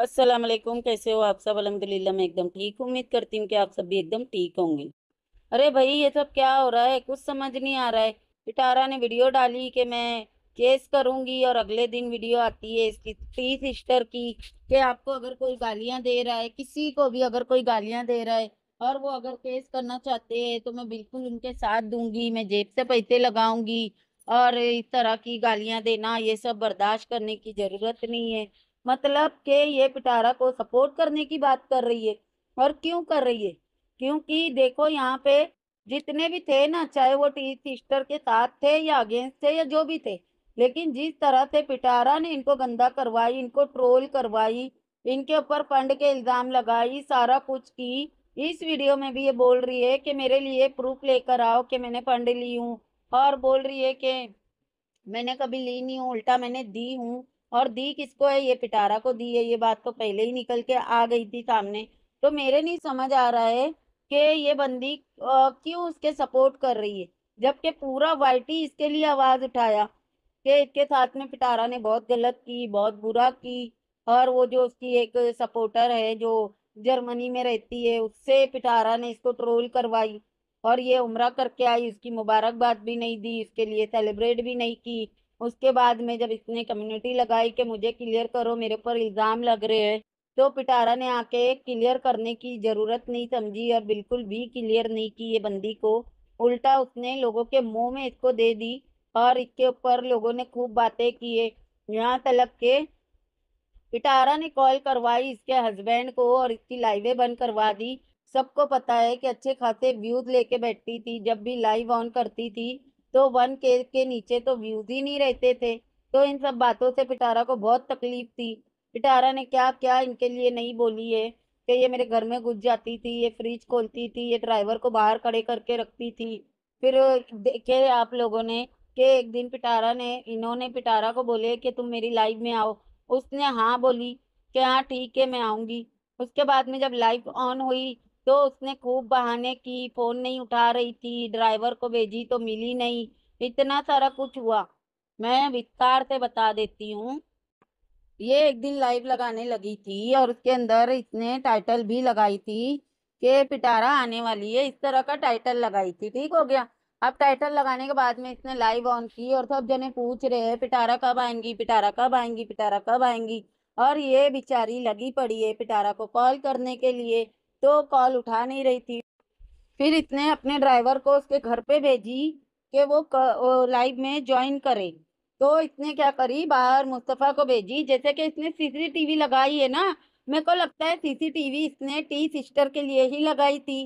अस्सलाम वालेकुम कैसे हो आप सब अलहमदिल्ला मैं एकदम ठीक उम्मीद करती हूँ कि आप सब भी एकदम ठीक होंगे अरे भाई ये सब क्या हो रहा है कुछ समझ नहीं आ रहा है पिटारा ने वीडियो डाली कि मैं केस करूँगी और अगले दिन वीडियो आती है इसकी थ्री सिस्टर की कि आपको अगर कोई गालियाँ दे रहा है किसी को भी अगर कोई गालियाँ दे रहा है और वो अगर केस करना चाहते हैं तो मैं बिल्कुल उनके साथ दूंगी मैं जेब से पैसे लगाऊंगी और इस तरह की गालियाँ देना ये सब बर्दाश्त करने की ज़रूरत नहीं है मतलब के ये पिटारा को सपोर्ट करने की बात कर रही है और क्यों कर रही है क्योंकि देखो यहाँ पे जितने भी थे ना चाहे वो टी सिस्टर के साथ थे या अगेंस्ट थे या जो भी थे लेकिन जिस तरह से पिटारा ने इनको गंदा करवाई इनको ट्रोल करवाई इनके ऊपर फंड के इल्ज़ाम लगाई सारा कुछ की इस वीडियो में भी ये बोल रही है कि मेरे लिए प्रूफ लेकर आओ कि मैंने फंड ली हूँ और बोल रही है कि मैंने कभी ली नहीं हूँ उल्टा मैंने दी हूँ और दी किसको है ये पिटारा को दी है ये बात तो पहले ही निकल के आ गई थी सामने तो मेरे नहीं समझ आ रहा है कि ये बंदी क्यों उसके सपोर्ट कर रही है जबकि पूरा वाइटी इसके लिए आवाज उठाया कि इसके साथ में पिटारा ने बहुत गलत की बहुत बुरा की और वो जो उसकी एक सपोर्टर है जो जर्मनी में रहती है उससे पिटारा ने इसको ट्रोल करवाई और ये उम्र करके आई उसकी मुबारकबाद भी नहीं दी उसके लिए सेलिब्रेट भी नहीं की उसके बाद में जब इसने कम्युनिटी लगाई कि मुझे क्लियर करो मेरे ऊपर इल्ज़ाम लग रहे हैं तो पिटारा ने आके क्लियर करने की ज़रूरत नहीं समझी और बिल्कुल भी क्लियर नहीं की ये बंदी को उल्टा उसने लोगों के मुंह में इसको दे दी और इसके ऊपर लोगों ने खूब बातें किए यहाँ तलक के पिटारा ने कॉल करवाई इसके हस्बैंड को और इसकी लाइवें बंद करवा दी सबको पता है कि अच्छे खासे व्यूज लेके बैठती थी जब भी लाइव ऑन करती थी तो वन के के नीचे तो व्यूज ही नहीं रहते थे तो इन सब बातों से पिटारा को बहुत तकलीफ थी पिटारा ने क्या क्या इनके लिए नहीं बोली है कि ये मेरे घर में घुस जाती थी ये फ्रिज खोलती थी ये ड्राइवर को बाहर खड़े करके रखती थी फिर देखे आप लोगों ने कि एक दिन पिटारा ने इन्होंने पिटारा को बोले कि तुम मेरी लाइव में आओ उसने हाँ बोली कि हाँ ठीक है मैं आऊँगी उसके बाद में जब लाइव ऑन हुई तो उसने खूब बहाने की फोन नहीं उठा रही थी ड्राइवर को भेजी तो मिली नहीं इतना सारा कुछ हुआ मैं विस्तार से बता देती हूँ ये एक दिन लाइव लगाने लगी थी और उसके अंदर इसने टाइटल भी लगाई थी कि पिटारा आने वाली है इस तरह का टाइटल लगाई थी ठीक हो गया अब टाइटल लगाने के बाद में इसने लाइव ऑन की और सब जने पूछ रहे हैं पिटारा कब आएंगी पिटारा कब आएंगी पिटारा कब आएंगी और ये बेचारी लगी पड़ी है पिटारा को कॉल करने के लिए तो कॉल उठा नहीं रही थी फिर इसने अपने ड्राइवर को उसके घर पे भेजी कि वो, लाइव में ज्वाइन करे तो इसने क्या करी बाहर मुस्तफ़ा को भेजी जैसे कि इसने सीसीटीवी लगाई है ना मेरे को लगता है सीसीटीवी इसने टी सिस्टर के लिए ही लगाई थी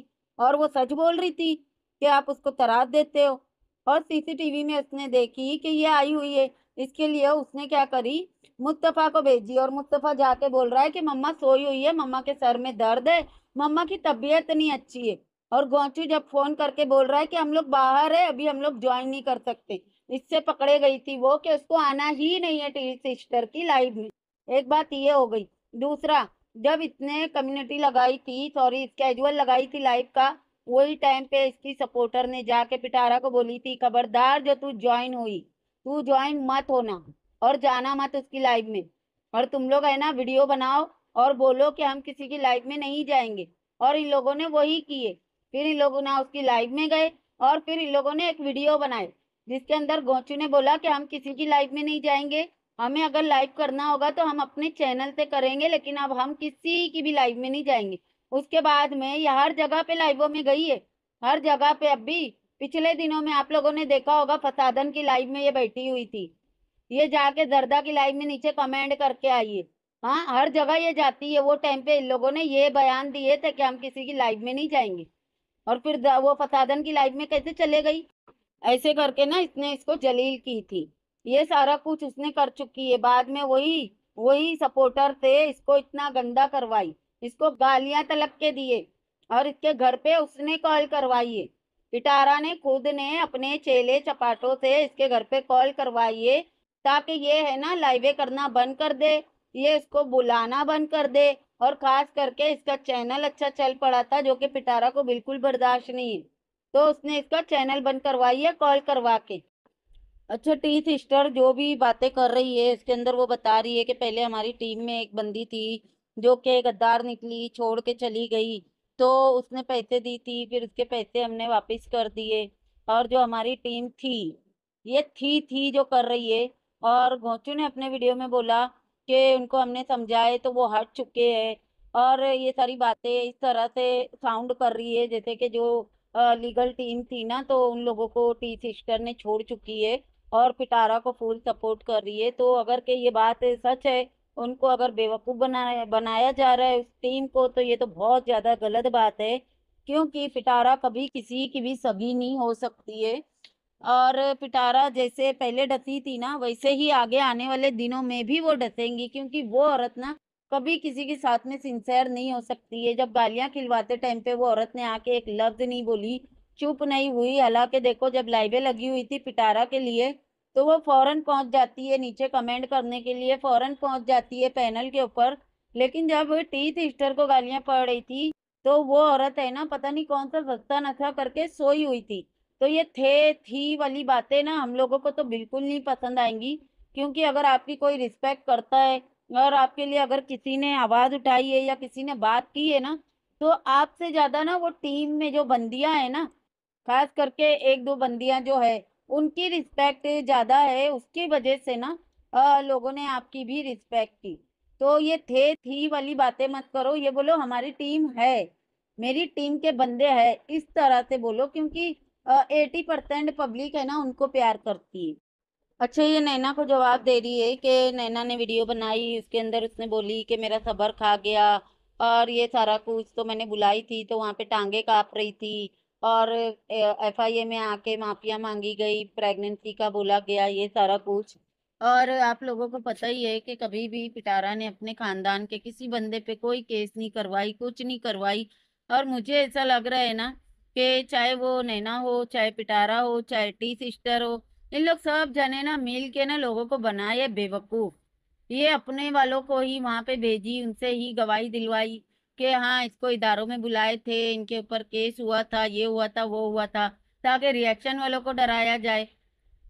और वो सच बोल रही थी कि आप उसको तराश देते हो और सीसीटीवी में उसने देखी कि ये आई हुई है इसके लिए उसने क्या करी मुस्तफ़ा को भेजी और मुस्तफ़ा जाके बोल रहा है कि मम्मा सोई हुई है मम्मा के सर में दर्द है मम्मा की तबीयत नहीं अच्छी है और गोचू जब फोन करके बोल रहा है कि हम लोग बाहर है अभी हम लोग ज्वाइन नहीं कर सकते इससे पकड़े गई थी वो कि उसको आना ही नहीं है टी सिस्टर की लाइव में एक बात ये हो गई दूसरा जब इसने कम्युनिटी लगाई थी सॉरी स्केजुअल लगाई थी लाइव का वही टाइम पे इसकी सपोर्टर ने जाके पिटारा को बोली थी खबरदार जो तू ज्वाइन हुई तू ज्वाइन मत होना और जाना मत उसकी लाइव में और तुम लोग है ना वीडियो बनाओ और बोलो कि हम किसी की लाइव में नहीं जाएंगे और इन लोगों ने वही किए फिर इन लोगों ने उसकी लाइव में गए और फिर इन लोगों ने एक वीडियो बनाए जिसके अंदर गोचू ने बोला कि हम किसी की लाइव में नहीं जाएंगे हमें अगर लाइव करना होगा तो हम अपने चैनल से करेंगे लेकिन अब हम किसी की भी लाइव में नहीं जाएंगे उसके बाद में यह हर जगह पे लाइवों में गई है हर जगह पे अब भी पिछले दिनों में आप लोगों ने देखा होगा फसादन की लाइव में ये बैठी हुई थी ये जाके जरदा की लाइव में नीचे कमेंट करके आई हाँ हर जगह ये जाती है वो टाइम पे इन लोगों ने ये बयान दिए थे कि हम किसी की लाइव में नहीं जाएंगे और फिर वो फसादन की लाइव में कैसे चले गई ऐसे करके ना इसने इसको जलील की थी ये सारा कुछ उसने कर चुकी है बाद में वही वही सपोर्टर थे इसको इतना गंदा करवाई इसको गालियां तलक के दिए और इसके घर पे उसने कॉल करवाई है पिटारा ने खुद ने अपने चेले चपाटों से इसके घर पे कॉल करवाइए ताकि ये है ना लाइवे करना बंद कर दे ये इसको बुलाना बंद कर दे और खास करके इसका चैनल अच्छा चल पड़ा था जो कि पिटारा को बिल्कुल बर्दाश्त नहीं है तो उसने इसका चैनल बंद करवाइए कॉल करवा के अच्छा टी सिस्टर जो भी बातें कर रही है इसके अंदर वो बता रही है कि पहले हमारी टीम में एक बंदी थी जो कि गद्दार निकली छोड़ के चली गई तो उसने पैसे दी थी फिर उसके पैसे हमने वापस कर दिए और जो हमारी टीम थी ये थी थी जो कर रही है और घोचू ने अपने वीडियो में बोला कि उनको हमने समझाए तो वो हट चुके हैं और ये सारी बातें इस तरह से साउंड कर रही है जैसे कि जो लीगल टीम थी ना तो उन लोगों को टी सिस्टर ने छोड़ चुकी है और पिटारा को फुल सपोर्ट कर रही है तो अगर के ये बात सच है उनको अगर बेवकूफ़ बनाया बनाया जा रहा है उस टीम को तो ये तो बहुत ज़्यादा गलत बात है क्योंकि पिटारा कभी किसी की भी सगी नहीं हो सकती है और पिटारा जैसे पहले डसी थी ना वैसे ही आगे आने वाले दिनों में भी वो डसेंगी क्योंकि वो औरत ना कभी किसी के साथ में सिंसेयर नहीं हो सकती है जब गालियाँ खिलवाते टाइम पे वो औरत ने आके एक लफ्ज़ नहीं बोली चुप नहीं हुई हालांकि देखो जब लाइबे लगी हुई थी पिटारा के लिए तो वो फ़ौरन पहुंच जाती है नीचे कमेंट करने के लिए फ़ौरन पहुंच जाती है पैनल के ऊपर लेकिन जब टी सिस्टर को गालियां पड़ रही थी तो वो औरत है ना पता नहीं कौन सा सस्ता नशा करके सोई हुई थी तो ये थे थी वाली बातें ना हम लोगों को तो बिल्कुल नहीं पसंद आएंगी क्योंकि अगर आपकी कोई रिस्पेक्ट करता है और आपके लिए अगर किसी ने आवाज़ उठाई है या किसी ने बात की है ना तो आपसे ज़्यादा ना वो टीम में जो बंदियां हैं ना खास करके एक दो बंदियां जो है उनकी रिस्पेक्ट ज़्यादा है उसकी वजह से ना लोगों ने आपकी भी रिस्पेक्ट की तो ये थे थी वाली बातें मत करो ये बोलो हमारी टीम है मेरी टीम के बंदे हैं इस तरह से बोलो क्योंकि एटी परसेंट पब्लिक है ना उनको प्यार करती है अच्छा ये नैना को जवाब दे रही है कि नैना ने वीडियो बनाई उसके अंदर उसने बोली कि मेरा सबर खा गया और ये सारा कुछ तो मैंने बुलाई थी तो वहाँ पे टांगे काँप रही थी और एफआईए में आके माफिया मांगी गई प्रेगनेंसी का बोला गया ये सारा कुछ और आप लोगों को पता ही है कि कभी भी पिटारा ने अपने खानदान के किसी बंदे पे कोई केस नहीं करवाई कुछ नहीं करवाई और मुझे ऐसा लग रहा है ना कि चाहे वो नैना हो चाहे पिटारा हो चाहे टी सिस्टर हो इन लोग सब जने ना मिल के ना लोगों को बनाए बेवकूफ़ ये अपने वालों को ही वहाँ पे भेजी उनसे ही गवाही दिलवाई कि हाँ इसको इदारों में बुलाए थे इनके ऊपर केस हुआ था ये हुआ था वो हुआ था ताकि रिएक्शन वालों को डराया जाए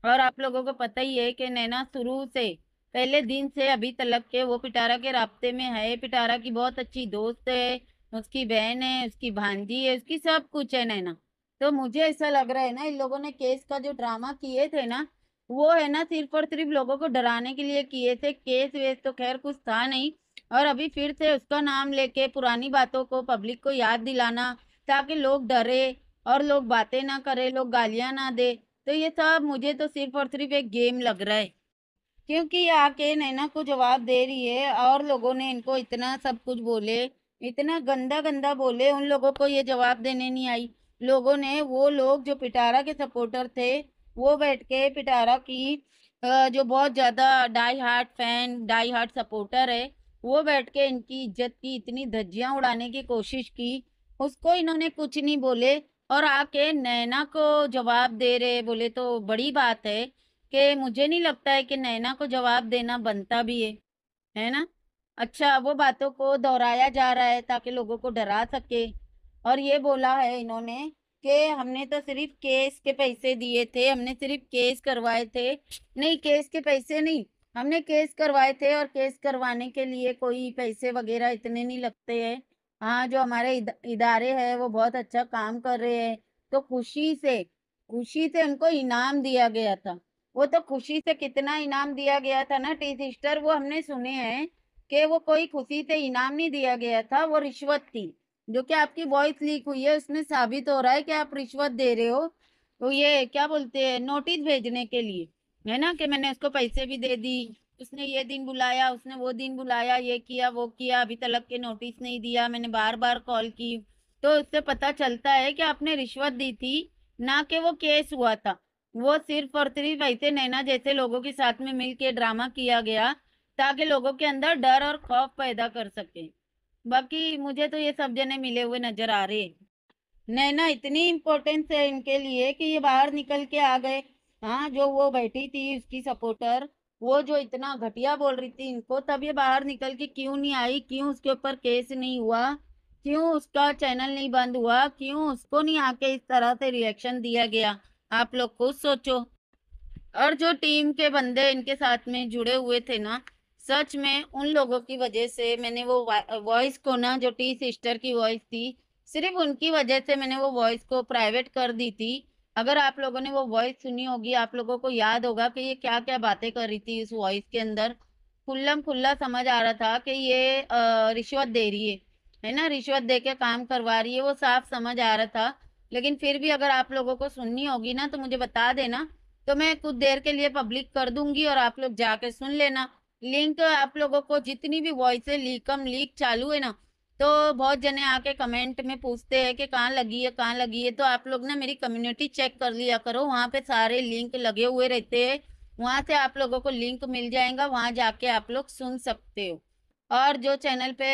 और आप लोगों को पता ही है कि नैना शुरू से पहले दिन से अभी तलक के वो पिटारा के रबते में है पिटारा की बहुत अच्छी दोस्त है उसकी बहन है उसकी भांजी है उसकी सब कुछ है नैना तो मुझे ऐसा लग रहा है ना इन लोगों ने केस का जो ड्रामा किए थे ना वो है ना सिर्फ और सिर्फ लोगों को डराने के लिए किए थे केस वेस तो खैर कुछ था नहीं और अभी फिर से उसका नाम लेके पुरानी बातों को पब्लिक को याद दिलाना ताकि लोग डरे और लोग बातें ना करें लोग गालियाँ ना दे तो ये सब मुझे तो सिर्फ और सिर्फ एक गेम लग रहा है क्योंकि ये आके नैना को जवाब दे रही है और लोगों ने इनको इतना सब कुछ बोले इतना गंदा गंदा बोले उन लोगों को ये जवाब देने नहीं आई लोगों ने वो लोग जो पिटारा के सपोर्टर थे वो बैठ के पिटारा की जो बहुत ज़्यादा die hard fan die hard supporter है वो बैठ के इनकी इज्जत की इतनी धज्जियां उड़ाने की कोशिश की उसको इन्होंने कुछ नहीं बोले और आके नैना को जवाब दे रहे बोले तो बड़ी बात है कि मुझे नहीं लगता है कि नैना को जवाब देना बनता भी है है ना अच्छा वो बातों को दोहराया जा रहा है ताकि लोगों को डरा सके और ये बोला है इन्होंने कि हमने तो सिर्फ केस के पैसे दिए थे हमने सिर्फ केस करवाए थे नहीं केस के पैसे नहीं हमने केस करवाए थे और केस करवाने के लिए कोई पैसे वगैरह इतने नहीं लगते हैं हाँ जो हमारे इदारे हैं वो बहुत अच्छा काम कर रहे हैं तो खुशी से खुशी से उनको इनाम दिया गया था वो तो खुशी से कितना इनाम दिया गया था ना टी सिस्टर वो हमने सुने हैं कि वो कोई खुशी से इनाम नहीं दिया गया था वो रिश्वत थी जो कि आपकी वॉइस लीक हुई है उसमें साबित हो रहा है कि आप रिश्वत दे रहे हो तो ये क्या बोलते हैं नोटिस भेजने के लिए है ना कि मैंने उसको पैसे भी दे दी उसने ये दिन बुलाया उसने वो दिन बुलाया ये किया वो किया अभी तलक के नोटिस नहीं दिया मैंने बार बार कॉल की तो उससे पता चलता है कि आपने रिश्वत दी थी ना कि वो केस हुआ था वो सिर्फ और सिर्फ ऐसे नैना जैसे लोगों के साथ में मिल के ड्रामा किया गया ताकि लोगों के अंदर डर और खौफ पैदा कर सके बाकी मुझे तो ये सब जने मिले हुए नजर आ रहे नैना इतनी इम्पोर्टेंस है इनके लिए कि ये बाहर निकल के आ गए हाँ जो वो बैठी थी उसकी सपोर्टर वो जो इतना घटिया बोल रही थी इनको तब ये बाहर निकल के क्यों नहीं आई क्यों उसके ऊपर केस नहीं हुआ क्यों उसका चैनल नहीं बंद हुआ क्यों उसको नहीं आके इस तरह से रिएक्शन दिया गया आप लोग खुद सोचो और जो टीम के बंदे इनके साथ में जुड़े हुए थे ना सच में उन लोगों की वजह से मैंने वो वॉइस को ना जो टी सिस्टर की वॉइस थी सिर्फ उनकी वजह से मैंने वो वॉइस को प्राइवेट कर दी थी अगर आप लोगों ने वो वॉइस सुनी होगी आप लोगों को याद होगा कि ये क्या क्या बातें कर रही थी इस वॉइस के अंदर खुल्लम खुल्ला समझ आ रहा था कि ये रिश्वत दे रही है है ना रिश्वत दे के काम करवा रही है वो साफ समझ आ रहा था लेकिन फिर भी अगर आप लोगों को सुननी होगी ना तो मुझे बता देना तो मैं कुछ देर के लिए पब्लिक कर दूंगी और आप लोग जाके सुन लेना लिंक आप लोगों को जितनी भी वॉइस है लीकम लीक चालू है ना तो बहुत जने आके कमेंट में पूछते हैं कि कहाँ लगी है कहाँ लगी है तो आप लोग ना मेरी कम्युनिटी चेक कर लिया करो वहाँ पे सारे लिंक लगे हुए रहते हैं वहाँ से आप लोगों को लिंक मिल जाएगा वहाँ जाके आप लोग सुन सकते हो और जो चैनल पे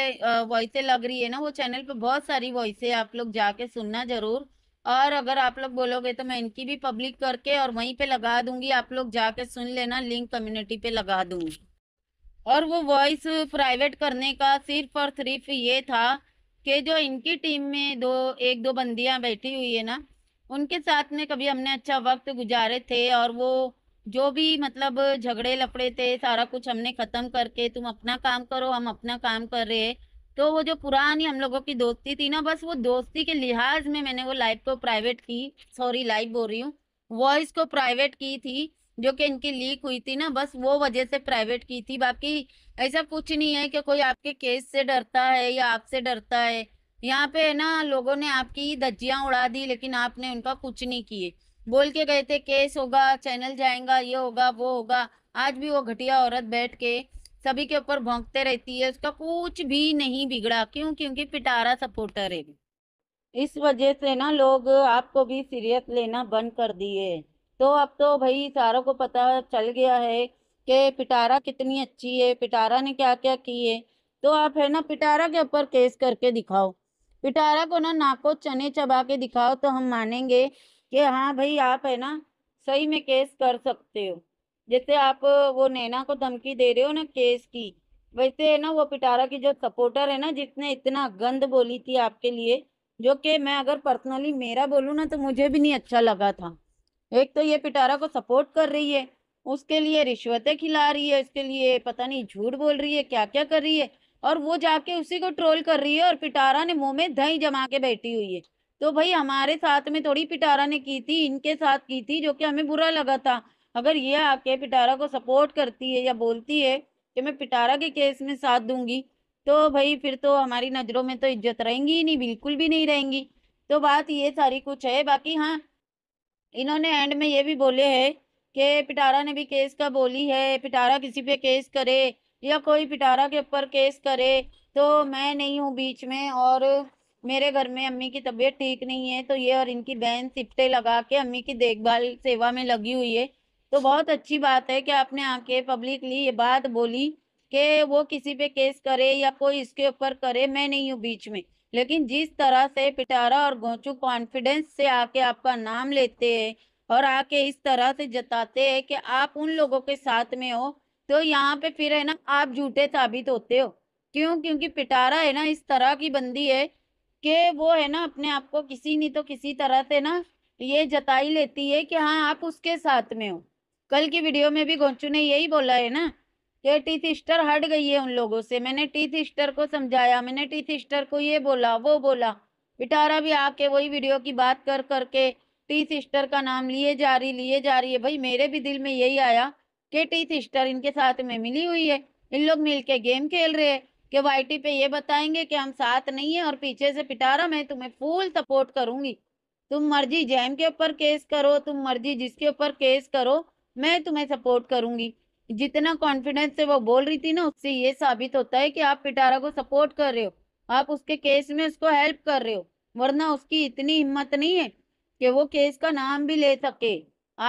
वॉइसें लग रही है ना वो चैनल पे बहुत सारी वॉइसें आप लोग जाके सुनना जरूर और अगर आप लोग बोलोगे तो मैं इनकी भी पब्लिक करके और वहीं पर लगा दूंगी आप लोग जाके सुन लेना लिंक कम्युनिटी पर लगा दूंगी और वो वॉइस प्राइवेट करने का सिर्फ और सिर्फ ये था कि जो इनकी टीम में दो एक दो बंदियां बैठी हुई है ना उनके साथ में कभी हमने अच्छा वक्त गुजारे थे और वो जो भी मतलब झगड़े लपड़े थे सारा कुछ हमने ख़त्म करके तुम अपना काम करो हम अपना काम कर रहे हैं तो वो जो पुरानी हम लोगों की दोस्ती थी ना बस वो दोस्ती के लिहाज में मैंने वो लाइव को प्राइवेट की सॉरी लाइव बोल रही हूँ वॉइस को प्राइवेट की थी जो कि इनकी लीक हुई थी ना बस वो वजह से प्राइवेट की थी बाकी ऐसा कुछ नहीं है कि कोई आपके केस से डरता है या आपसे डरता है यहाँ पे ना लोगों ने आपकी धज्जियाँ उड़ा दी लेकिन आपने उनका कुछ नहीं किए बोल के गए थे केस होगा चैनल जाएगा ये होगा वो होगा आज भी वो घटिया औरत बैठ के सभी के ऊपर भोंकते रहती है उसका कुछ भी नहीं बिगड़ा क्यों क्योंकि पिटारा सपोर्टर है इस वजह से ना लोग आपको भी सीरियस लेना बंद कर दिए तो अब तो भाई सारों को पता चल गया है कि पिटारा कितनी अच्छी है पिटारा ने क्या क्या की है तो आप है ना पिटारा के ऊपर केस करके दिखाओ पिटारा को ना नाको चने चबा के दिखाओ तो हम मानेंगे कि हाँ भाई आप है ना सही में केस कर सकते हो जैसे आप वो नैना को धमकी दे रहे हो ना केस की वैसे है ना वो पिटारा की जो सपोर्टर है ना जिसने इतना गंद बोली थी आपके लिए जो कि मैं अगर पर्सनली मेरा बोलूँ ना तो मुझे भी नहीं अच्छा लगा था एक तो ये पिटारा को सपोर्ट कर रही है उसके लिए रिश्वतें खिला रही है उसके लिए पता नहीं झूठ बोल रही है क्या क्या कर रही है और वो जाके उसी को ट्रोल कर रही है और पिटारा ने मुंह में दही जमा के बैठी हुई है तो भाई हमारे साथ में थोड़ी पिटारा ने की थी इनके साथ की थी जो कि हमें बुरा लगा था अगर ये आके पिटारा को सपोर्ट करती है या बोलती है कि मैं पिटारा के केस में साथ दूंगी तो भाई फिर तो हमारी नज़रों में तो इज्जत रहेंगी ही नहीं बिल्कुल भी नहीं रहेंगी तो बात ये सारी कुछ है बाकी हाँ इन्होंने एंड में ये भी बोले है कि पिटारा ने भी केस का बोली है पिटारा किसी पे केस करे या कोई पिटारा के ऊपर केस करे तो मैं नहीं हूँ बीच में और मेरे घर में अम्मी की तबीयत ठीक नहीं है तो ये और इनकी बहन सिपटे लगा के अम्मी की देखभाल सेवा में लगी हुई है तो बहुत अच्छी बात है कि आपने आके पब्लिकली ये बात बोली कि वो किसी पे केस करे या कोई इसके ऊपर करे मैं नहीं हूँ बीच में लेकिन जिस तरह से पिटारा और गोचू कॉन्फिडेंस से आके आपका नाम लेते हैं और आके इस तरह से जताते हैं कि आप उन लोगों के साथ में हो तो यहाँ पे फिर है ना आप झूठे साबित होते हो क्यों क्योंकि पिटारा है ना इस तरह की बंदी है कि वो है ना अपने आप को किसी नहीं तो किसी तरह से ना ये जताई लेती है कि हाँ आप उसके साथ में हो कल की वीडियो में भी गोंचू ने यही बोला है ना ये टीथ स्टर हट गई है उन लोगों से मैंने टीथ स्टर को समझाया मैंने टीथ स्टर को ये बोला वो बोला पिटारा भी आके वही वीडियो की बात कर करके टी सिस्टर का नाम लिए जा रही लिए जा रही है भाई मेरे भी दिल में यही आया कि टी सिस्टर इनके साथ में मिली हुई है इन लोग मिल के गेम खेल रहे हैं कि वाईटी पे ये बताएंगे कि हम साथ नहीं है और पीछे से पिटारा मैं तुम्हें फुल सपोर्ट करूंगी तुम मर्जी जैम के ऊपर केस करो तुम मर्जी जिसके ऊपर केस करो मैं तुम्हें सपोर्ट करूंगी जितना कॉन्फिडेंस से वो बोल रही थी ना उससे ये साबित होता है कि आप पिटारा को सपोर्ट कर रहे हो आप उसके केस में उसको हेल्प कर रहे हो वरना उसकी इतनी हिम्मत नहीं है कि वो केस का नाम भी ले सके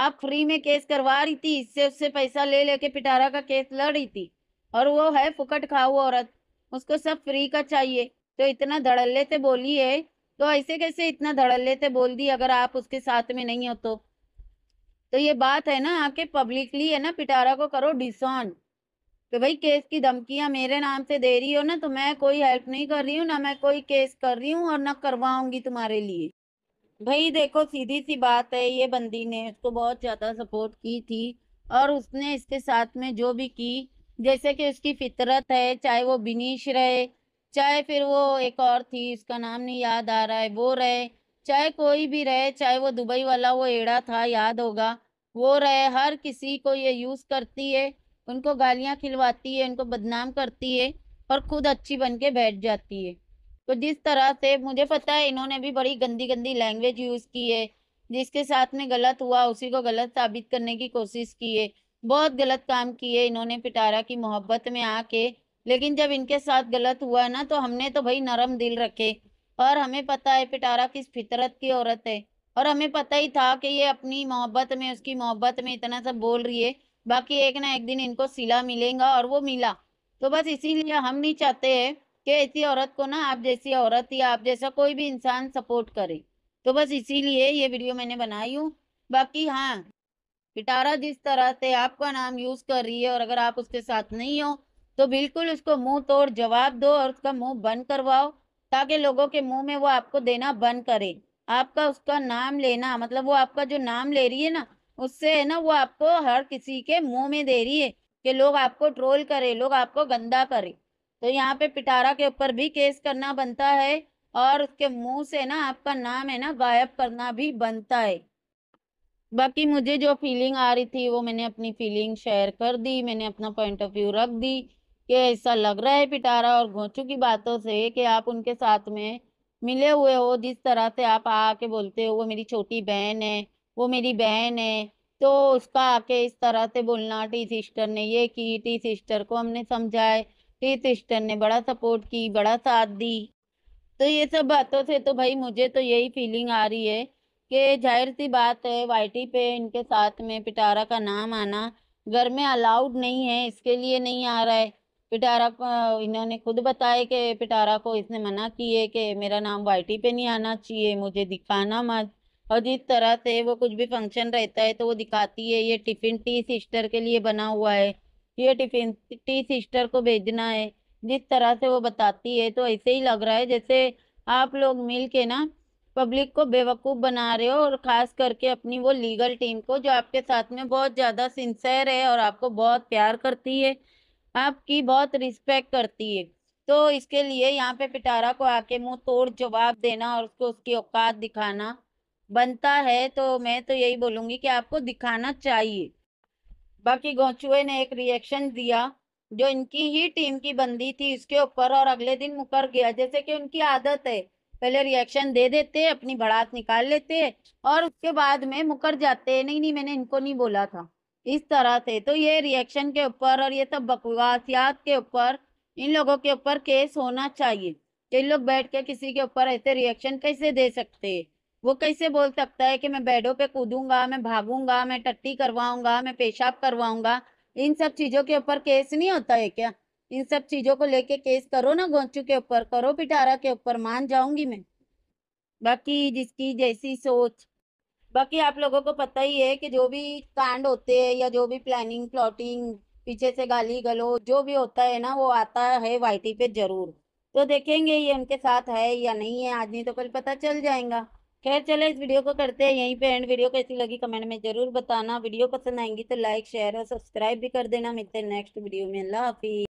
आप फ्री में केस करवा रही थी इससे उससे पैसा ले लेके पिटारा का केस लड़ रही थी और वो है फुकट खाऊ औरत उसको सब फ्री का चाहिए तो इतना धड़ल्ले से बोली है तो ऐसे कैसे इतना धड़ल्ले से बोल दी अगर आप उसके साथ में नहीं हो तो तो ये बात है ना आके पब्लिकली है ना पिटारा को करो डिसऑन तो भाई केस की धमकियां मेरे नाम से दे रही हो ना तो मैं कोई हेल्प नहीं कर रही हूँ ना मैं कोई केस कर रही हूँ और ना करवाऊंगी तुम्हारे लिए भाई देखो सीधी सी बात है ये बंदी ने उसको बहुत ज़्यादा सपोर्ट की थी और उसने इसके साथ में जो भी की जैसे कि उसकी फितरत है चाहे वो बिनीश रहे चाहे फिर वो एक और थी उसका नाम नहीं याद आ रहा है वो रहे चाहे कोई भी रहे चाहे वो दुबई वाला वो एड़ा था याद होगा वो रहे हर किसी को ये यूज़ करती है उनको गालियाँ खिलवाती है उनको बदनाम करती है और खुद अच्छी बन के बैठ जाती है तो जिस तरह से मुझे पता है इन्होंने भी बड़ी गंदी गंदी लैंग्वेज यूज़ की है जिसके साथ में गलत हुआ उसी को गलत साबित करने की कोशिश की है बहुत गलत काम किए इन्होंने पिटारा की मोहब्बत में आके लेकिन जब इनके साथ गलत हुआ ना तो हमने तो भाई नरम दिल रखे और हमें पता है पिटारा किस फितरत की औरत है और हमें पता ही था कि ये अपनी मोहब्बत में उसकी मोहब्बत में इतना सब बोल रही है बाकी एक ना एक दिन इनको सिला मिलेगा और वो मिला तो बस इसीलिए हम नहीं चाहते हैं कि ऐसी औरत को ना आप जैसी औरत या आप जैसा कोई भी इंसान सपोर्ट करे तो बस इसीलिए ये वीडियो मैंने बनाई हूँ बाकी हाँ पिटारा जिस तरह से आपका नाम यूज कर रही है और अगर आप उसके साथ नहीं हो तो बिल्कुल उसको मुंह तोड़ जवाब दो और उसका मुंह बंद करवाओ ताकि लोगों के मुंह में वो आपको देना बंद करे आपका उसका नाम लेना मतलब वो आपका जो नाम ले रही है ना उससे है ना वो आपको हर किसी के मुंह में दे रही है कि लोग आपको ट्रोल करे लोग आपको गंदा करे तो यहाँ पे पिटारा के ऊपर भी केस करना बनता है और उसके मुंह से ना आपका नाम है ना गायब करना भी बनता है बाकी मुझे जो फीलिंग आ रही थी वो मैंने अपनी फीलिंग शेयर कर दी मैंने अपना पॉइंट ऑफ व्यू रख दी कि ऐसा लग रहा है पिटारा और घोंचू की बातों से कि आप उनके साथ में मिले हुए हो जिस तरह से आप आके बोलते हो वो मेरी छोटी बहन है वो मेरी बहन है तो उसका आके इस तरह से बोलना टी सिस्टर ने ये की टी सिस्टर को हमने समझाए टी सिस्टर ने बड़ा सपोर्ट की बड़ा साथ दी तो ये सब बातों से तो भाई मुझे तो यही फीलिंग आ रही है कि जाहिर सी बात है वाईटी पे इनके साथ में पिटारा का नाम आना घर में अलाउड नहीं है इसके लिए नहीं आ रहा है पिटारा इन्होंने खुद बताया कि पिटारा को इसने मना किए कि मेरा नाम वाइटी पे नहीं आना चाहिए मुझे दिखाना मत और जिस तरह से वो कुछ भी फंक्शन रहता है तो वो दिखाती है ये टिफिन टी सिस्टर के लिए बना हुआ है ये टिफिन टी सिस्टर को भेजना है जिस तरह से वो बताती है तो ऐसे ही लग रहा है जैसे आप लोग मिल के ना पब्लिक को बेवकूफ़ बना रहे हो और ख़ास करके अपनी वो लीगल टीम को जो आपके साथ में बहुत ज़्यादा सिंसेयर है और आपको बहुत प्यार करती है आपकी बहुत रिस्पेक्ट करती है तो इसके लिए यहाँ पे पिटारा को आके मुंह तोड़ जवाब देना और उसको उसकी औकात दिखाना बनता है तो मैं तो यही बोलूँगी कि आपको दिखाना चाहिए बाकी गोचुए ने एक रिएक्शन दिया जो इनकी ही टीम की बंदी थी उसके ऊपर और अगले दिन मुकर गया जैसे कि उनकी आदत है पहले रिएक्शन दे देते अपनी भड़ास निकाल लेते और उसके बाद में मुकर जाते नहीं नहीं मैंने इनको नहीं बोला था इस तरह से तो ये रिएक्शन के ऊपर और ये सब बकवासियात के ऊपर इन लोगों के ऊपर केस होना चाहिए कि तो इन लोग बैठ के किसी के ऊपर ऐसे रिएक्शन कैसे दे सकते हैं वो कैसे बोल सकता है कि मैं बेडों पे कूदूंगा मैं भागूंगा मैं टट्टी करवाऊंगा मैं पेशाब करवाऊंगा इन सब चीज़ों के ऊपर केस नहीं होता है क्या इन सब चीज़ों को लेके केस करो ना गोंचू के ऊपर करो पिटारा के ऊपर मान जाऊंगी मैं बाकी जिसकी जैसी सोच बाकी आप लोगों को पता ही है कि जो भी कांड होते हैं या जो भी प्लानिंग प्लॉटिंग पीछे से गाली गलो जो भी होता है ना वो आता है वाईटी पे जरूर तो देखेंगे ये उनके साथ है या नहीं है आज नहीं तो कल पता चल जाएगा खैर चले इस वीडियो को करते हैं यहीं पे एंड वीडियो कैसी लगी कमेंट में जरूर बताना वीडियो पसंद आएंगी तो लाइक शेयर और सब्सक्राइब भी कर देना मिलते हैं नेक्स्ट वीडियो में अल्लाह हाफिज